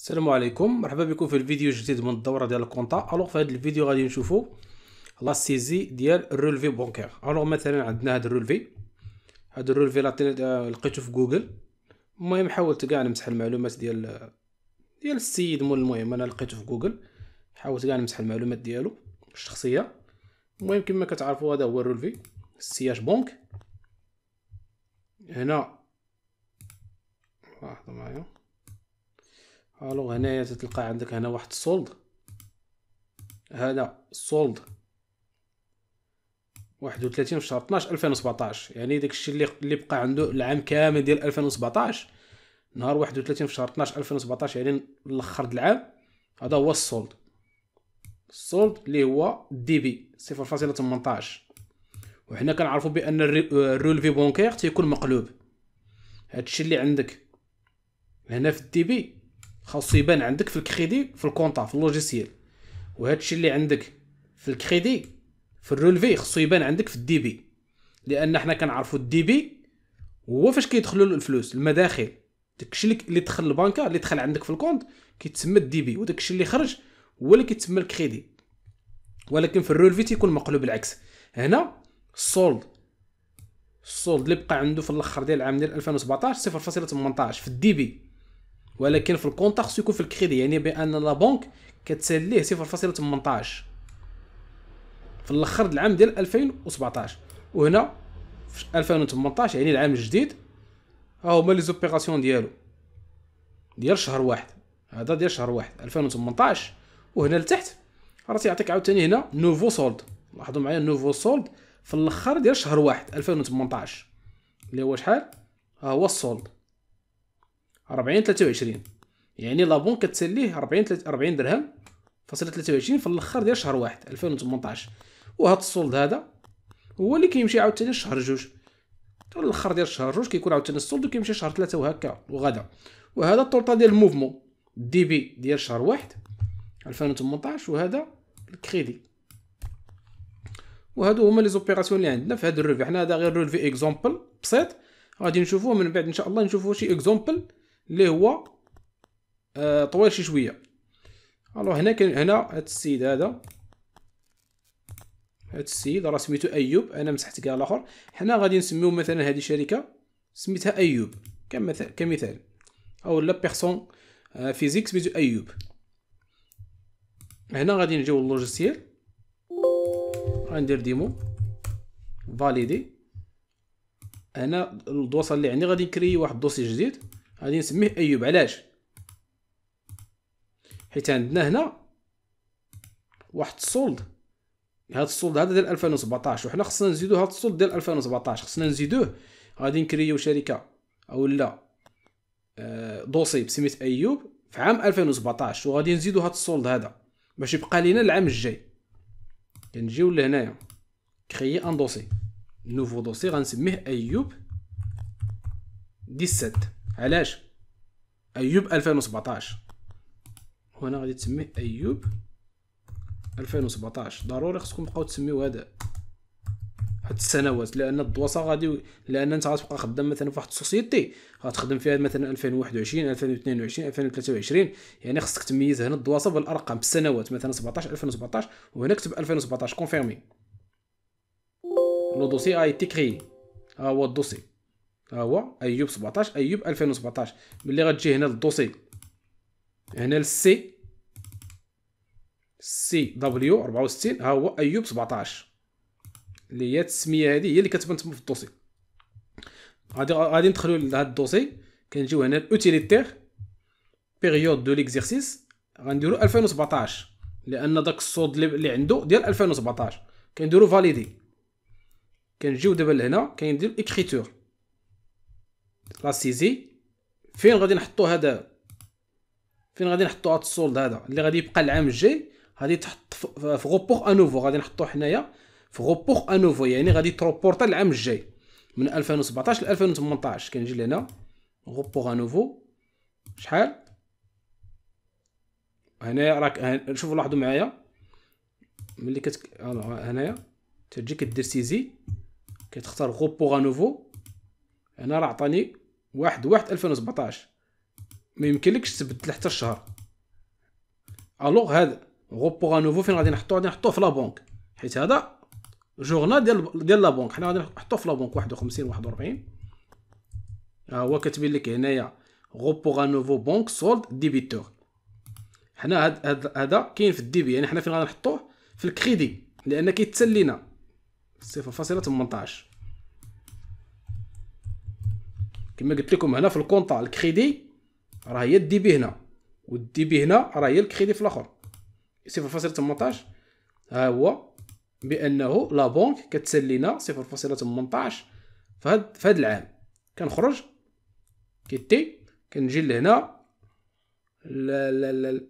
السلام عليكم مرحبا بكم في الفيديو الجديد من الدوره ديال الكونطا الوغ في هذا الفيديو غادي نشوفوا لا سيزي ديال الرولفي بونكير الوغ مثلا عندنا هذا الرولفي هذا الرولفي طيب، آه، لقيته في جوجل المهم حاولت كاع نمسح المعلومات ديال ديال السيد مول المهم انا لقيته في جوجل حاولت كاع نمسح المعلومات ديالو الشخصيه المهم كما كتعرفوا هذا هو الرولفي السياج بونك هنا لحظه معايا الوغ هنايا تتلقى عندك هنا واحد السولد هذا السولد واحد وثلاثين في شهر ألفين وسبعتاش يعني داكشي اللي اللي بقى عنده العام كامل ديال ألفين وسبعتاش نهار واحد وثلاثين في شهر ألفين وسبعتاش يعني الاخر د العام هذا هو السولد السولد اللي هو دي بي 0.18 وحنا كنعرفوا بان آه، في بونكير تيكون مقلوب هادشي اللي عندك هنا في الدي بي خاصو يبان عندك في الكريدي في الكونطا في اللوجيسيال وهذا الشيء اللي عندك في الكريدي في الرولفي خاصو يبان عندك في الدي بي لان حنا كنعرفوا الدي بي هو فاش كيدخلوا الفلوس المداخل داكشي اللي دخل البنكه اللي دخل عندك في الكونط كيتسمى الدي بي وداكشي اللي خرج هو اللي كيتسمى الكريدي ولكن في الرولفي تيكون مقلوب العكس هنا السولد السولد اللي بقى عنده في الاخر ديال العام ديال 2017 0.18 في الدي بي ولكن في الكونتاكس يكون في الكريدي يعني بان لا بنك كتساليه 0.18 في الاخر العام ديال 2017 وهنا في 2018 يعني العام الجديد ها هما لي زوبيراسيون ديالو ديال شهر واحد هذا ديال شهر واحد 2018 وهنا لتحت راه تيعطيك عاوتاني هنا نوفو سولد لاحظوا معايا نوفو سولد في الاخر ديال شهر واحد 2018 اللي هو شحال ها هو السولد 40 23 يعني لابون كتسليه 40 40 درهم فاصلة 23 في الاخر ديال شهر واحد 2018 وهذا السولد هذا هو اللي كيمشي عاوتاني شهر جوج حتى الاخر ديال شهر جوج كيكون عاوتاني السولد وكيمشي شهر ثلاثة وهكا وغدا وهذا الطلطه ديال الموفمون دي بي ديال شهر واحد 2018 وهذا الكريدي وهادو هما لي زوبيراسيون اللي عندنا في هاد الروفي حنا هذا غير روفي اكزومبل بسيط غادي نشوفوه من بعد ان شاء الله نشوفوا شي اكزومبل اللي هو آه، طويل شي شويه الو هنا كاين هنا هاد السيد هذا هاد السيد راه سميتو ايوب انا مسحت كاع الاخر حنا غادي نسميو مثلا هذه شركه سميتها ايوب كمثال كمثال او لا بيرسون آه، فيزيك سميتو ايوب هنا غادي نجيو للوجيسيال غندير ديمو فاليدي هنا الدوسه اللي عندي غادي نكري واحد الدوسي جديد غادي نسميه ايوب علاش حيت عندنا هنا واحد الصولد هاد الصولد هذا ديال 2017 وحنا خصنا نزيدو هاد الصولد ديال 2017 خصنا نزيدوه غادي نكريو شركه او لا آه، دوسي بسميت ايوب في عام 2017 وغادي نزيدو هاد الصولد هذا باش يبقى لينا العام الجاي كنجيو لهنايا كريي ان دوسي نوفو دوسي غنسميه ايوب 17 علاش ايوب 2017 هنا غادي تسميه ايوب 2017 ضروري خصكم تبقاو تسميو هذا هاد السنوات لان الدواسه غادي لان انت غتبقى خدام مثلا في واحد السوسيتي غتخدم فيها مثلا 2021 2022 2023 يعني خصك تميز هنا الدواسه بالارقام بالسنوات مثلا 17 2017 وهنا كتب 2017 كونفيرمي لو دوسي اي تي كري ها هو الدوسي ها هو ايوب 17 ايوب 2017 ملي غتجي هنا للدوسي هنا للسي سي دبليو 64 ها هو ايوب 17 اللي هي التسميه هذه هي اللي كتبان تما في الدوسي غادي غادي ندخلوا لهذا الدوسي كنجيو هنا لوتيليتير بيريود دو ليكزيرسيس غنديروا 2017 لان داك الصود اللي عنده ديال 2017 كنديروا فاليدي كنجيو دابا لهنا كندير اكريتور لا سيزي فين غادي نحطو هذا فين غادي نحطو هاد السولد هذا اللي غادي يبقى العام الجاي غادي تحط في غوبور انوفو غادي نحطو حنايا في غوبور انوفو يعني غادي تروبورتا العام الجاي من 2017 ل 2018 كنجي لهنا غوبور انوفو شحال هنايا راك شوفوا لاحظوا معايا ملي كت هنايا تجي كدير سيزي كتختار غوبور انوفو هنا راه عطاني واحد واحد 2017 ما يمكنلكش تبدل حتى الشهر الوغ هذا غوبوغا نوفو فين غادي نحطو غادي نحطوه في لابونك حيت هذا جورنال ديال ديال لابونك حنا غادي نحطوه في لابونك 51 41 ها هو كتبين لك هنايا غوبوغا نوفو بونك سولد ديبيتور حنا هاد هذا كاين في الديبي يعني حنا فين غادي نحطوه في الكريدي لان كيتسلينا 0.18 كما قلت لكم هنا في الكونطا الكريدي راه هي الدي بي هنا والدي بي هنا راه هي الكريدي في الاخر 0.18 ها هو بانه لا بونك كتسلينا 0.18 فهاد فهاد العام كنخرج كيتي كنجي لهنا لا لا لا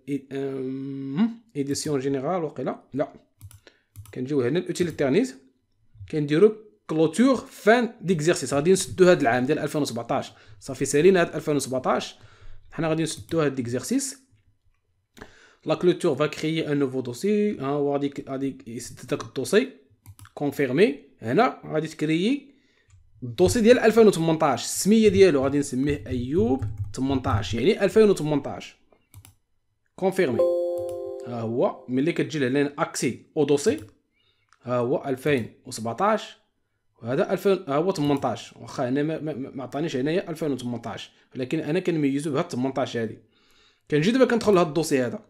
ايديسيون جينيرال وقيلا لا كنجيو هنا الاوتيليتيرنيز كنديرو كلوتور فان ديكزيرسيس غادي نسدو هذا العام ديال 2017 صافي سالينا هذا 2017 حنا غادي نسدو هذا ديكزيرسيس لا كلوتور فا كريي ان نوفو دوسي ها هو غادي غادي يسد داك الدوسي كونفيرمي هنا غادي تكريي الدوسي ديال 2018 السميه ديالو غادي نسميه ايوب 18 يعني 2018 كونفيرمي ها هو ملي كتجي لهنا اكسي او دوسي ها هو 2017 وهذا 2000 هو 18 واخا هنا ما عطانيش هنايا 2018 ولكن انا كنميزو بهاد 18 هادي كنجي دابا كندخل لهاد الدوسي هذا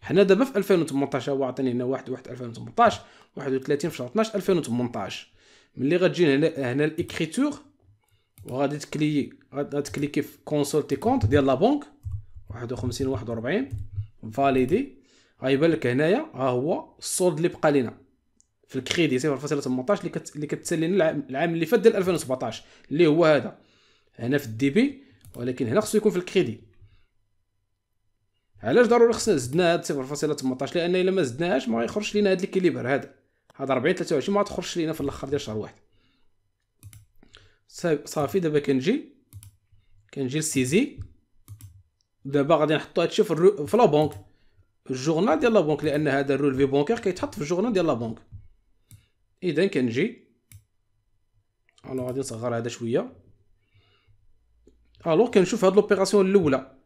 حنا دابا في 2018 هو عطاني هنا 1 1 2018 31 في شهر 12 2018 ملي غتجي هنا هنا الاكريتور وغادي تكلي غادي تكليكي في كونسولتي كونت ديال لا بنك 51 41 فاليدي غيبان لك هنايا ها هو الصولد اللي بقى لينا في الكريدي 0.18 اللي كت... اللي كتسالينا العام, العام اللي فات ديال 2017 اللي هو هذا هنا في الدي بي ولكن هنا خصو يكون في الكريدي علاش ضروري خصنا زدنا هاد 0.18 لان الا ما زدناهاش ما غيخرجش لينا هاد الكيليبر هذا هاد 40 23 ما تخرجش لينا في الاخر ديال شهر واحد صافي دابا كنجي كنجي لسيزي دابا غادي نحطو هادشي في الرو... في لا بونك الجورنال ديال لا بونك لان هذا في بونكير كيتحط في الجورنال ديال لا بونك اذا كنجي الو غادي نصغر هذا شويه الو كنشوف هاد لوبيراسيون الاولى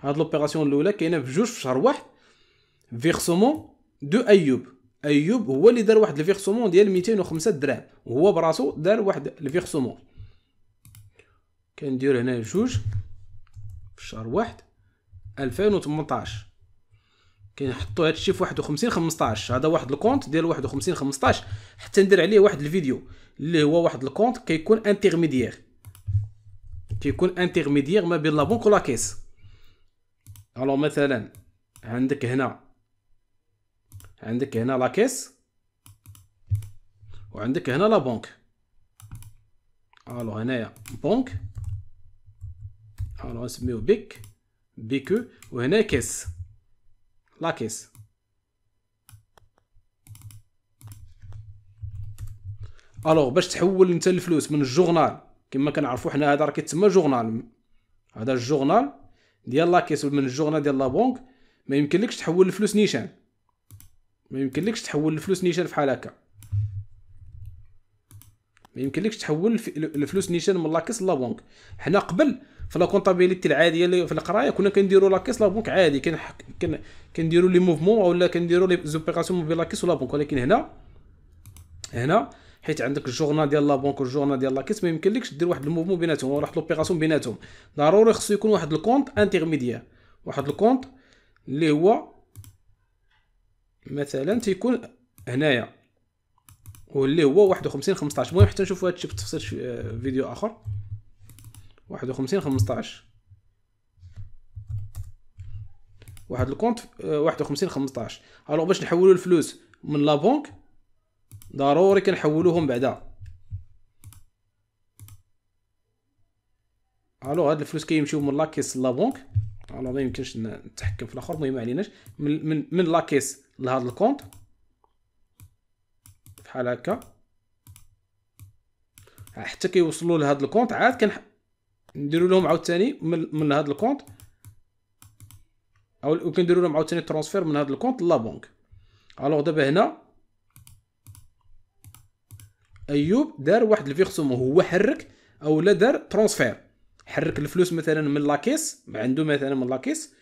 هاد لوبيراسيون الاولى كاينه في جوج في شهر واحد فيغسومون دو ايوب ايوب هو اللي دار واحد الفيغسومون ديال 205 دراهم وهو براسو دار واحد الفيغسومون كندير هنا جوج في شهر واحد 2018 كنحطوا هذا الشيء في 51 15 هذا واحد الكونت ديال 51 15 حتى ندير عليه واحد الفيديو اللي هو واحد الكونت كيكون انترميديير كيكون انترميديير ما بين لا بونك ولا كيس الو مثلا عندك هنا عندك هنا لا كيس وعندك هنا لا بونك الو هنايا بونك الو نسميو بيك بيكو وهنا كيس لاكيس الوغ باش تحول انت الفلوس من الجورنال كما كنعرفوا حنا هذا راه كيتسمى جورنال هذا الجورنال ديال لاكيس من الجورنال ديال لابونك بونك ما يمكنلكش تحول الفلوس نيشان ما يمكنلكش تحول الفلوس نيشان فحال هكا ما يمكنلكش تحول الفلوس نيشان من لاكيس لابونك حنا قبل في لا كونطابيليتي العاديه اللي في القرايه كنا كنديروا لاكيس لا بونك عادي كن كنديروا لي موفمون ولا كنديروا لي زوبيراسيون بين لاكيس ولا بونك ولكن هنا هنا حيت عندك الجورنال ديال لا بونك والجورنال ديال لاكيس ما يمكنلكش دير واحد الموفمون بيناتهم ولا واحد لوبيراسيون بيناتهم ضروري خصو يكون واحد الكونت انترميديير واحد الكونت اللي هو مثلا تيكون هنايا واللي هو 51 15 المهم حتى نشوفوا هادشي بالتفصيل في آه، فيديو اخر واحد وخمسين خمسطاش واحد الكونت آه، واحد وخمسين خمسطاش الوغ باش نحولو الفلوس من لابونك ضروري كنحولوهم بعدا الو هاد الفلوس كيمشيو من لاكيس لابونك الو ما يمكنش نتحكم في الاخر المهم عليناش من من من لاكيس لهاد الكونت بحال هكا حتى كيوصلوا لهاد الكونت عاد كنح نديرو لهم عاوتاني من, من هذا الكونت او وكنديروا لهم عاوتاني ترونسفير من هذا الكونت لا بونك الوغ دابا هنا ايوب دار واحد الفيرسوم هو حرك او لا دار ترونسفير حرك الفلوس مثلا من لاكيس عنده مثلا من لاكيس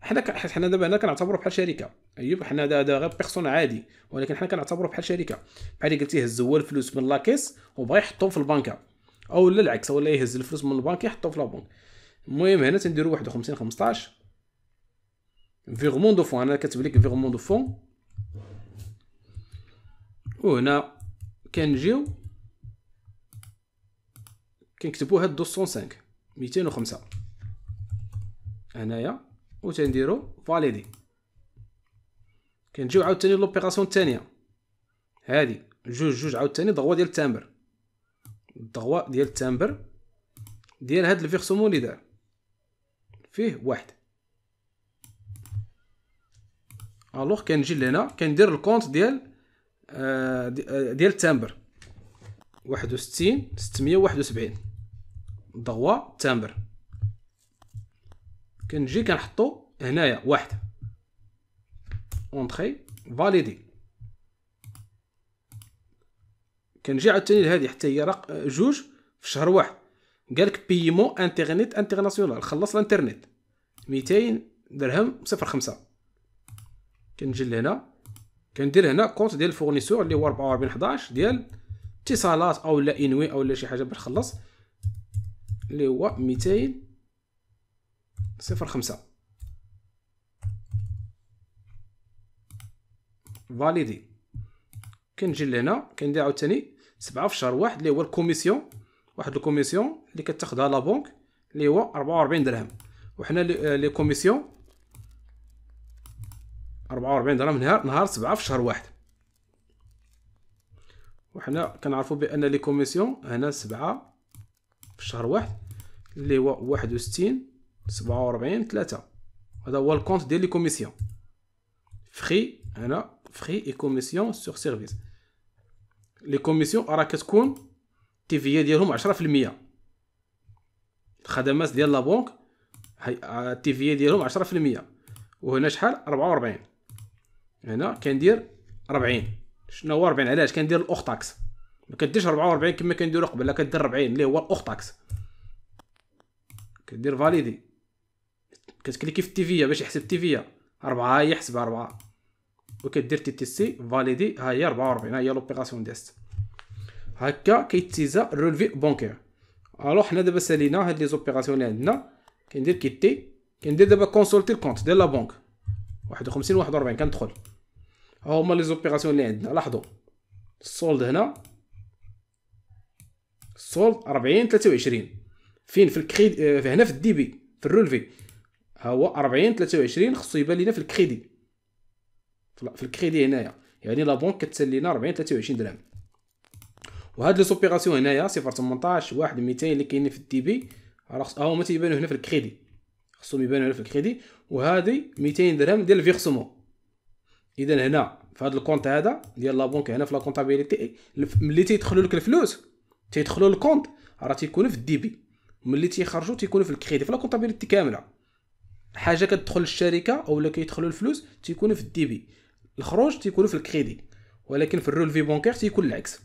حنا حنا دابا هنا كنعتبرو بحال شركه ايوب حنا هذا غير بيرسون عادي ولكن حنا كنعتبرو بحال شركه بحال اللي قلتي هز هو الفلوس من لاكيس وبغى يحطهم في البنكه او للعكس ولا يهز الفلوس من البنك يحطو في لابونك المهم هنا تنديرو واحد وخمسين خمسطاش فيغمون دو فون انا كاتب ليك فيغمون دو فون وهنا كنجيو كنكتبو هاد دوسون سانك ميتين وخمسة هنايا و تنديرو فاليدي كنجيو عاوتاني لوبيراسيون التانية هادي جوج جوج عاوتاني ضغوة ديال التامر الضغوه ديال التامبر ديال هاد الفيرسومون اللي دار فيه واحد الوغ كنجي لهنا كندير الكونت ديال آه, آه، ديال التامبر واحد ستين ستمية واحد سبعين ضغوه تمبر كنجي كنحطو هنايا واحد اونتري فاليدي كان جا عاوتاني لهذه حتى هي رق جوج في شهر واحد قال لك بيمو انترنت انترناسيونال خلص الانترنت 200 درهم 05 كنجي لهنا كندير هنا كونت ديال الفورنيسور اللي هو 44 11 ديال اتصالات او لا انوي او لا شي حاجه باش نخلص اللي هو 200 05 فاليدي كنجي لهنا كندير عاوتاني سبعة في شهر واحد اللي هو الكوميسيون واحد الكوميسيون اللي كتاخذها لا بنك اللي هو 44 درهم وحنا لي آه، كوميسيون 44 درهم نهار نهار 7 في شهر واحد وحنا كنعرفوا بان لي كوميسيون هنا 7 في شهر واحد اللي هو 61 47 3 هذا هو الكونت ديال لي كوميسيون فري هنا فري اي كوميسيون سور سيرفيس لي كوميسيون راه كتكون التيفيه ديالهم 10% الخدمات ديال لا بونك هي التيفيه آه، ديالهم 10% وهنا شحال 44 هنا كندير 40 شنو هو 40 علاش كندير الاوخ تاكس ما كديرش 44 كما كنديرو قبل لا كدير 40 اللي هو الاوخ تاكس كدير فاليدي كتكليكي في التيفيه باش يحسب التيفيه 4 يحسب 4 وكدير تي تي سي فاليدي ها هي 44 ها هي لوبيراسيون ديست هكا كيتيزا رولفي بونكير الو حنا دابا سالينا هاد لي زوبيراسيون اللي عندنا كندير كيتي كندير دابا كونسولتي الكونت ديال لا بونك 51 41 كندخل ها هما لي زوبيراسيون اللي عندنا لاحظوا السولد هنا السولد 40 23 فين في الكريدي آه، هنا في الديبي في الرولفي ها هو 40 23 خصو يبان لينا في الكريدي في الكريدي هنايا يعني لا بونك كتسلينا 40 23 درهم وهاد لي سوبيراسيون هنايا صفر 18 1 200 اللي كاينين في الدي بي راه هما تيبانو هنا في الكريدي خصهم يبانو هنا في الكريدي وهادي 200 درهم ديال الفيرسومون اذا هنا في هذا الكونت هذا ديال لا بونك هنا في لا كونطابيليتي ملي تيدخلوا لك الفلوس تيدخلوا الكونت راه تيكونوا في الدي بي ملي تيخرجوا تيكونوا في الكريدي في لا كونطابيليتي كامله حاجه كتدخل للشركه اولا لا كيدخلوا الفلوس تيكونوا في الدي بي الخروج تيكونوا في الكريدي ولكن في الرولفي بونكير تيكون العكس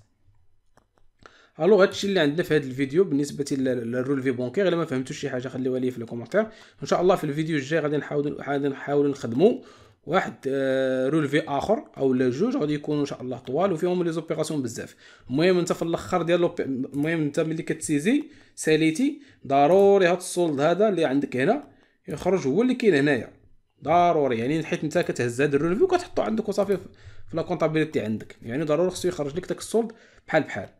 الو هادشي اللي عندنا في هذا الفيديو بالنسبه للرولفي بونكير الا ما فهمتوش شي حاجه خليوها لي في الكومونتير ان شاء الله في الفيديو الجاي غادي نحاول غادي نحاول نخدموا واحد آه، رولفي اخر او لا جوج غادي يكونوا ان شاء الله طوال وفيهم لي زوبيراسيون بزاف المهم انت في الاخر ديال المهم انت ملي كتسيزي ساليتي ضروري هاد السولد هذا اللي عندك هنا يخرج هو اللي كاين هنايا ضروري يعني حيت انت كتهز هذا الريفيو وكتحطو عندك وصافي في لا كونطابيليتي عندك يعني ضروري خصو يخرج لك داك السولد بحال بحال